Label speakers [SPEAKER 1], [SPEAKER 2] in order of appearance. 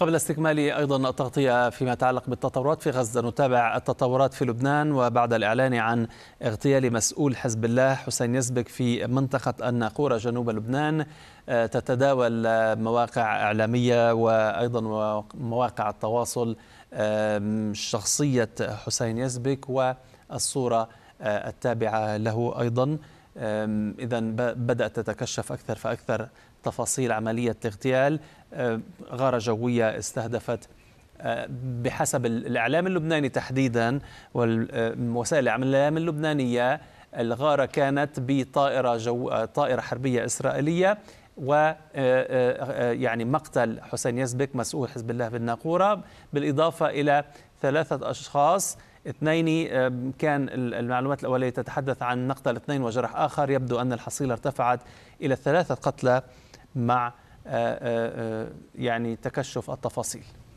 [SPEAKER 1] قبل استكمال ايضا التغطيه فيما يتعلق بالتطورات في غزه نتابع التطورات في لبنان وبعد الاعلان عن اغتيال مسؤول حزب الله حسين يزبك في منطقه الناقوره جنوب لبنان آه، تتداول مواقع اعلاميه وايضا مواقع التواصل شخصيه حسين يزبك والصوره آه، التابعه له ايضا إذا بدأت تتكشف أكثر فأكثر تفاصيل عملية الاغتيال غارة جوية استهدفت أه، بحسب الإعلام اللبناني تحديدا ووسائل الإعلام اللبنانية الغارة كانت بطائرة جو طائرة حربية إسرائيلية و أه، أه، يعني مقتل حسين يزبك مسؤول حزب الله بالناقوره بالاضافه الى ثلاثة أشخاص اثنين كان المعلومات الأولية تتحدث عن مقتل اثنين وجرح آخر يبدو أن الحصيلة ارتفعت إلى ثلاثة قتلى مع آه، آه، آه، يعني تكشف
[SPEAKER 2] التفاصيل